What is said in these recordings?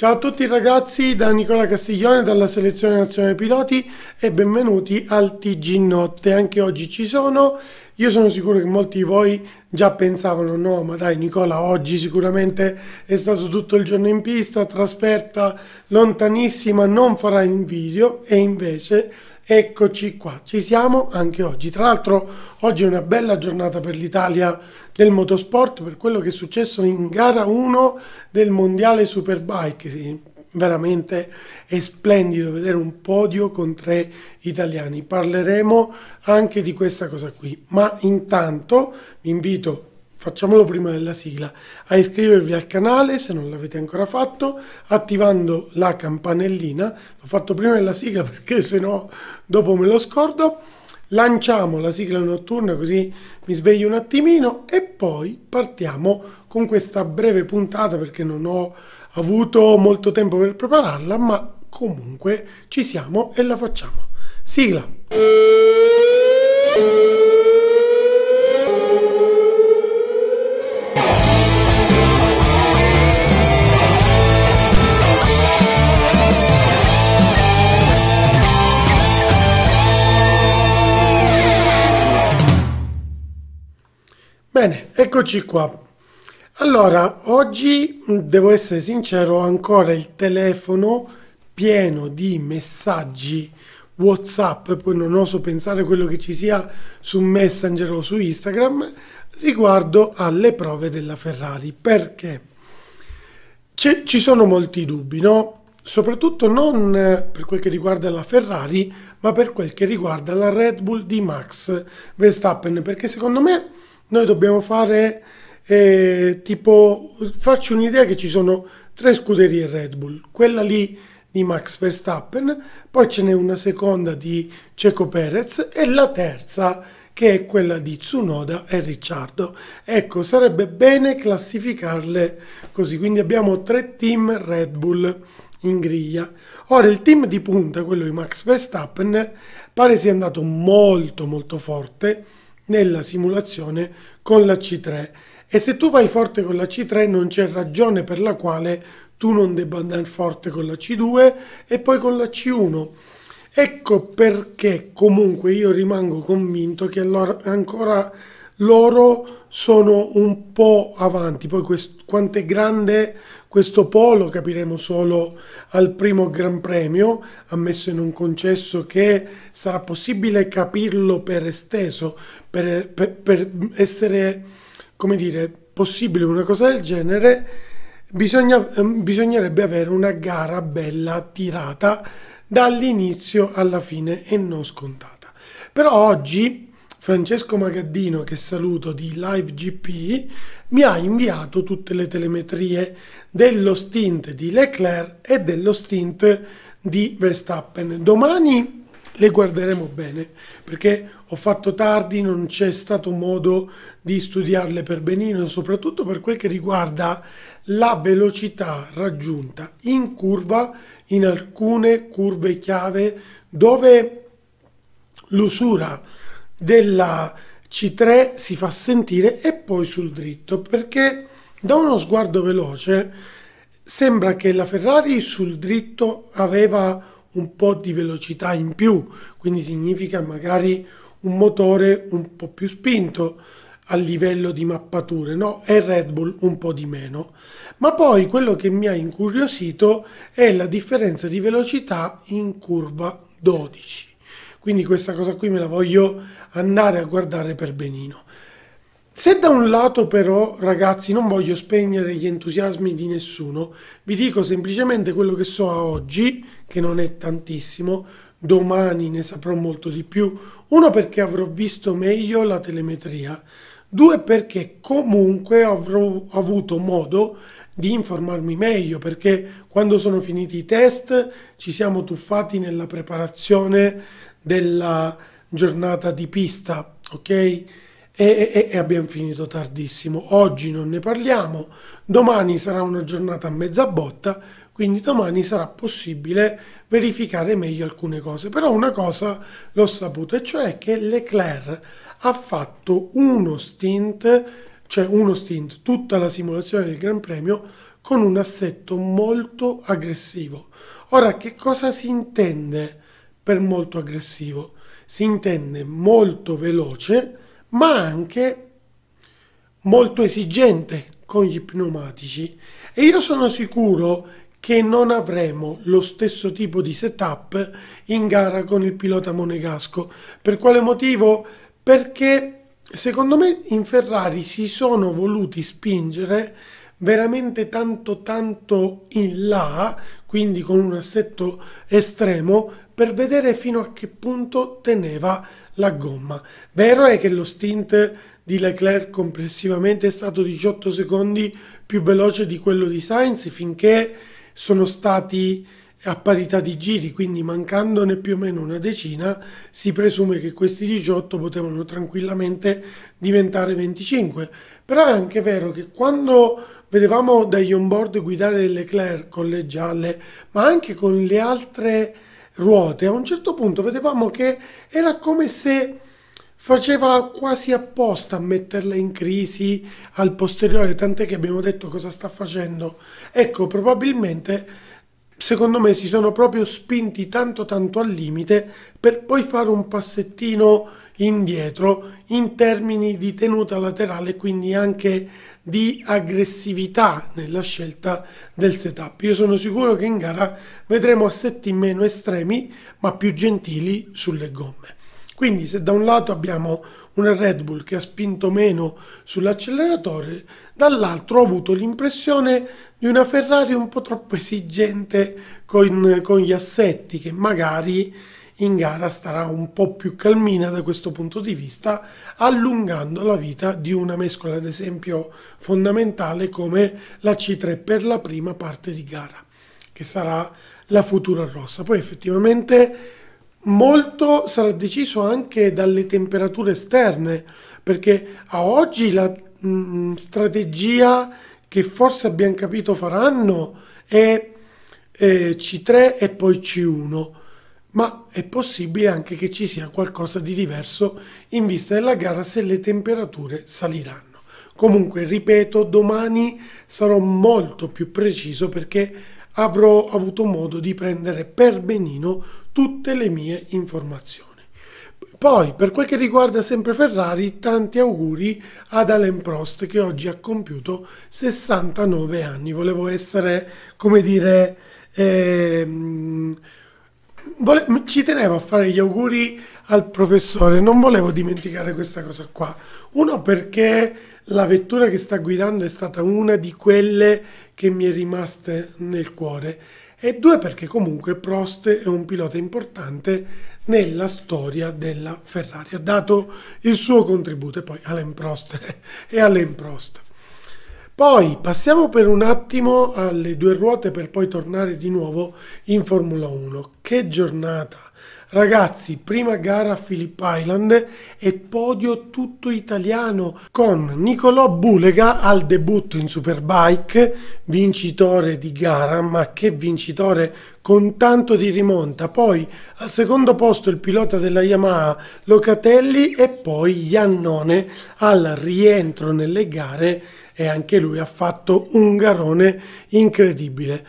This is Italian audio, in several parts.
Ciao a tutti ragazzi da Nicola Castiglione dalla selezione nazionale piloti e benvenuti al TG Notte. Anche oggi ci sono, io sono sicuro che molti di voi già pensavano no ma dai Nicola oggi sicuramente è stato tutto il giorno in pista, trasferta lontanissima, non farà in video e invece Eccoci qua, ci siamo anche oggi. Tra l'altro oggi è una bella giornata per l'Italia del motorsport per quello che è successo in gara 1 del Mondiale Superbike. Sì, veramente è splendido vedere un podio con tre italiani. Parleremo anche di questa cosa qui, ma intanto vi invito facciamolo prima della sigla, a iscrivervi al canale se non l'avete ancora fatto, attivando la campanellina, l'ho fatto prima della sigla perché se dopo me lo scordo, lanciamo la sigla notturna così mi sveglio un attimino e poi partiamo con questa breve puntata perché non ho avuto molto tempo per prepararla, ma comunque ci siamo e la facciamo. Sigla! Eccoci qua. Allora, oggi mm, devo essere sincero, ho ancora il telefono pieno di messaggi WhatsApp, poi non oso pensare quello che ci sia su Messenger o su Instagram riguardo alle prove della Ferrari. Perché? ci sono molti dubbi, no? Soprattutto non eh, per quel che riguarda la Ferrari, ma per quel che riguarda la Red Bull di Max Verstappen, perché secondo me noi dobbiamo fare eh, tipo farci un'idea che ci sono tre scuderie Red Bull, quella lì di Max Verstappen, poi ce n'è una seconda di Ceco Perez e la terza che è quella di Tsunoda e Ricciardo. Ecco, sarebbe bene classificarle così, quindi abbiamo tre team Red Bull in griglia. Ora il team di punta, quello di Max Verstappen, pare sia andato molto molto forte nella simulazione con la C3 e se tu vai forte con la C3 non c'è ragione per la quale tu non debba andare forte con la C2 e poi con la C1. Ecco perché comunque io rimango convinto che allora ancora loro sono un po' avanti, poi quanto è grande questo polo capiremo solo al primo Gran Premio, ammesso in un concesso che sarà possibile capirlo per esteso, per, per, per essere, come dire, possibile una cosa del genere, bisogna, ehm, bisognerebbe avere una gara bella tirata dall'inizio alla fine e non scontata. Però oggi Francesco Magaddino, che saluto di LiveGP, mi ha inviato tutte le telemetrie dello stint di Leclerc e dello stint di Verstappen. Domani le guarderemo bene perché ho fatto tardi, non c'è stato modo di studiarle per benino, soprattutto per quel che riguarda la velocità raggiunta in curva in alcune curve chiave dove l'usura della C3 si fa sentire e poi sul dritto perché da uno sguardo veloce sembra che la Ferrari sul dritto aveva un po' di velocità in più, quindi significa magari un motore un po' più spinto a livello di mappature, no? E Red Bull un po' di meno. Ma poi quello che mi ha incuriosito è la differenza di velocità in curva 12. Quindi questa cosa qui me la voglio andare a guardare per benino. Se da un lato però, ragazzi, non voglio spegnere gli entusiasmi di nessuno, vi dico semplicemente quello che so a oggi, che non è tantissimo, domani ne saprò molto di più, uno perché avrò visto meglio la telemetria, due perché comunque avrò avuto modo di informarmi meglio, perché quando sono finiti i test ci siamo tuffati nella preparazione della giornata di pista, ok? E, e, e abbiamo finito tardissimo. Oggi non ne parliamo, domani sarà una giornata a mezza botta, quindi domani sarà possibile verificare meglio alcune cose. Però una cosa l'ho saputo, e cioè che Leclerc ha fatto uno stint, cioè uno stint, tutta la simulazione del Gran Premio, con un assetto molto aggressivo. Ora, che cosa si intende per molto aggressivo. Si intende molto veloce, ma anche molto esigente con gli pneumatici. E io sono sicuro che non avremo lo stesso tipo di setup in gara con il pilota monegasco. Per quale motivo? Perché secondo me in Ferrari si sono voluti spingere veramente tanto tanto in là, quindi con un assetto estremo per vedere fino a che punto teneva la gomma. Vero è che lo stint di Leclerc complessivamente è stato 18 secondi più veloce di quello di Sainz finché sono stati a parità di giri, quindi mancandone più o meno una decina, si presume che questi 18 potevano tranquillamente diventare 25. Però è anche vero che quando vedevamo dagli onboard guidare Leclerc con le gialle, ma anche con le altre ruote, a un certo punto vedevamo che era come se faceva quasi apposta a metterla in crisi al posteriore, tant'è che abbiamo detto cosa sta facendo. Ecco, probabilmente secondo me si sono proprio spinti tanto tanto al limite per poi fare un passettino indietro in termini di tenuta laterale, quindi anche di aggressività nella scelta del setup. Io sono sicuro che in gara vedremo assetti meno estremi ma più gentili sulle gomme. Quindi se da un lato abbiamo una Red Bull che ha spinto meno sull'acceleratore, dall'altro ho avuto l'impressione di una Ferrari un po' troppo esigente con, con gli assetti che magari in gara starà un po' più calmina da questo punto di vista, allungando la vita di una mescola ad esempio fondamentale come la C3 per la prima parte di gara, che sarà la futura rossa. Poi effettivamente molto sarà deciso anche dalle temperature esterne, perché a oggi la mh, mm, strategia che forse abbiamo capito faranno è eh, C3 e poi C1 ma è possibile anche che ci sia qualcosa di diverso in vista della gara se le temperature saliranno. Comunque, ripeto, domani sarò molto più preciso perché avrò avuto modo di prendere per benino tutte le mie informazioni. Poi, per quel che riguarda sempre Ferrari, tanti auguri ad Alain Prost che oggi ha compiuto 69 anni. Volevo essere, come dire, ehm, vole- ci tenevo a fare gli auguri al professore, non volevo dimenticare questa cosa qua. Uno perché la vettura che sta guidando è stata una di quelle che mi è rimaste nel cuore e due perché comunque Prost è un pilota importante nella storia della Ferrari. Ha dato il suo contributo e poi Alain Prost è Alain Prost. Poi passiamo per un attimo alle due ruote per poi tornare di nuovo in Formula 1. Che giornata! Ragazzi, prima gara a Phillip Island e podio tutto italiano con Nicolò Bulega al debutto in Superbike, vincitore di gara, ma che vincitore con tanto di rimonta. Poi al secondo posto il pilota della Yamaha Locatelli e poi Iannone al rientro nelle gare e anche lui ha fatto un garone incredibile.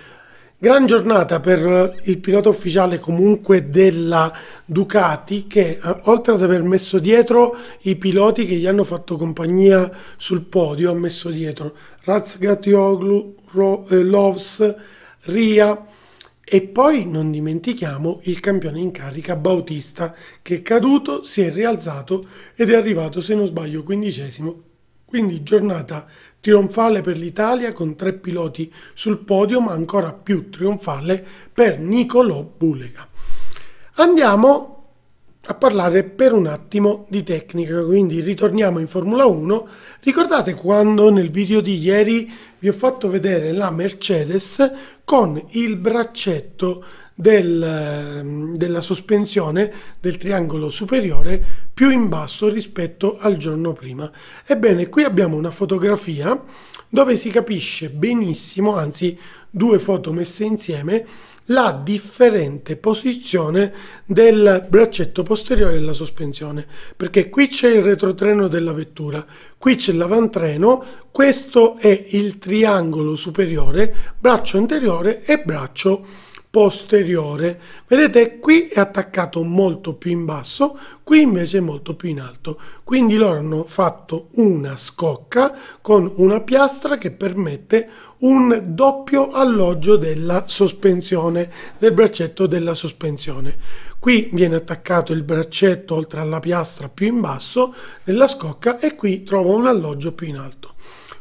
Gran giornata per il pilota ufficiale comunque della Ducati che eh, oltre ad aver messo dietro i piloti che gli hanno fatto compagnia sul podio ha messo dietro Razgatioglu, Ro, eh, Loves, Ria e poi non dimentichiamo il campione in carica Bautista che è caduto, si è rialzato ed è arrivato se non sbaglio quindicesimo. Quindi giornata Trionfale per l'Italia con tre piloti sul podio, ma ancora più trionfale per Nicolò Bulega. Andiamo a parlare per un attimo di tecnica, quindi ritorniamo in Formula 1. Ricordate quando nel video di ieri vi ho fatto vedere la Mercedes con il braccetto del, ehm, della sospensione del triangolo superiore più in basso rispetto al giorno prima. Ebbene, qui abbiamo una fotografia dove si capisce benissimo, anzi due foto messe insieme, la differente posizione del braccetto posteriore della sospensione perché qui c'è il retrotreno della vettura qui c'è l'avantreno questo è il triangolo superiore braccio anteriore e braccio posteriore. Vedete qui è attaccato molto più in basso, qui invece molto più in alto. Quindi loro hanno fatto una scocca con una piastra che permette un doppio alloggio della sospensione, del braccetto della sospensione. Qui viene attaccato il braccetto oltre alla piastra più in basso nella scocca e qui trova un alloggio più in alto.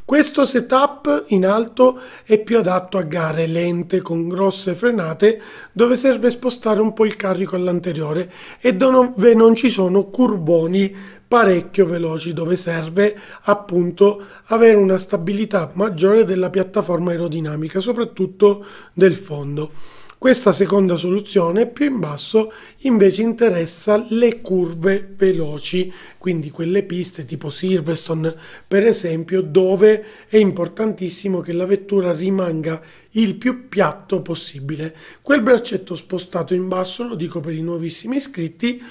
Questo setup in alto è più adatto a gare lente con grosse frenate dove serve spostare un po' il carico all'anteriore e dove non ci sono curboni parecchio veloci dove serve appunto avere una stabilità maggiore della piattaforma aerodinamica soprattutto del fondo. Questa seconda soluzione più in basso invece interessa le curve veloci, quindi quelle piste tipo Silverstone per esempio dove è importantissimo che la vettura rimanga il più piatto possibile. Quel braccetto spostato in basso, lo dico per i nuovissimi iscritti,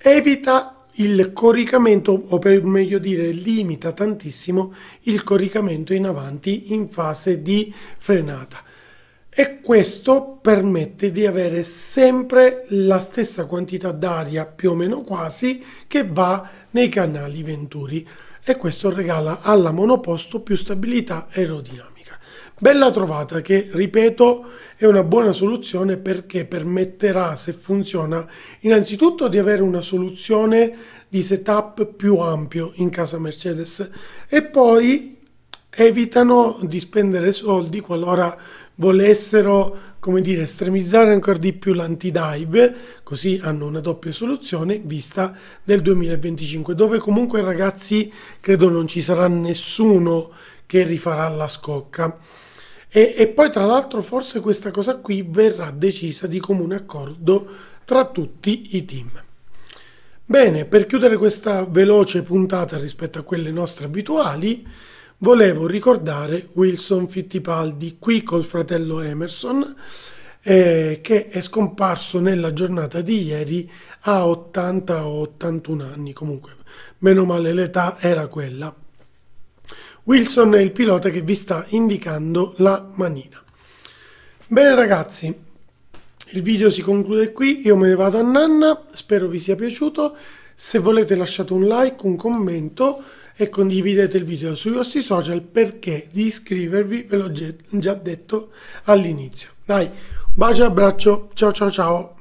evita il coricamento, o per meglio dire, limita tantissimo il coricamento in avanti in fase di frenata e questo permette di avere sempre la stessa quantità d'aria più o meno quasi che va nei canali venturi e questo regala alla monoposto più stabilità aerodinamica. Bella trovata che, ripeto, è una buona soluzione perché permetterà, se funziona, innanzitutto di avere una soluzione di setup più ampio in casa Mercedes e poi evitano di spendere soldi qualora volessero come dire, estremizzare ancora di più l'anti-dive, così hanno una doppia soluzione in vista del 2025, dove comunque ragazzi credo non ci sarà nessuno che rifarà la scocca. E, e poi tra l'altro forse questa cosa qui verrà decisa di comune accordo tra tutti i team. Bene, per chiudere questa veloce puntata rispetto a quelle nostre abituali, volevo ricordare Wilson Fittipaldi qui col fratello Emerson eh, che è scomparso nella giornata di ieri a 80 o 81 anni comunque meno male l'età era quella Wilson è il pilota che vi sta indicando la manina bene ragazzi il video si conclude qui io me ne vado a nanna spero vi sia piaciuto se volete lasciate un like un commento e condividete il video sui vostri social perché di iscrivervi ve l'ho già detto all'inizio. Dai, un bacio e abbraccio, ciao ciao ciao!